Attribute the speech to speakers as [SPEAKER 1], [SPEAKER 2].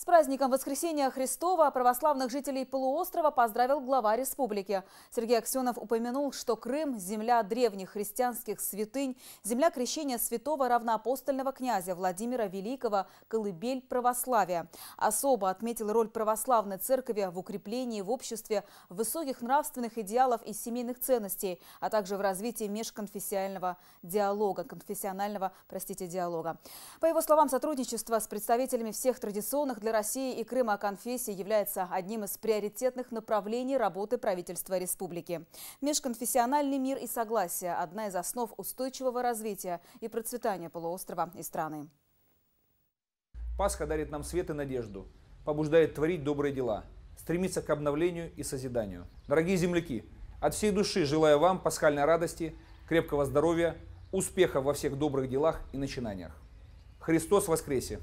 [SPEAKER 1] С праздником Воскресения Христова православных жителей полуострова поздравил глава республики. Сергей Аксенов упомянул, что Крым – земля древних христианских святынь, земля крещения святого равноапостольного князя Владимира Великого, колыбель православия. Особо отметил роль православной церкви в укреплении в обществе высоких нравственных идеалов и семейных ценностей, а также в развитии межконфессионального диалога, конфессионального, простите, диалога. По его словам, сотрудничество с представителями всех традиционных для для России и Крыма о конфессии является одним из приоритетных направлений работы правительства республики. Межконфессиональный мир и согласие – одна из основ устойчивого развития и процветания полуострова и страны.
[SPEAKER 2] Пасха дарит нам свет и надежду, побуждает творить добрые дела, стремится к обновлению и созиданию. Дорогие земляки, от всей души желаю вам пасхальной радости, крепкого здоровья, успехов во всех добрых делах и начинаниях. Христос воскресе!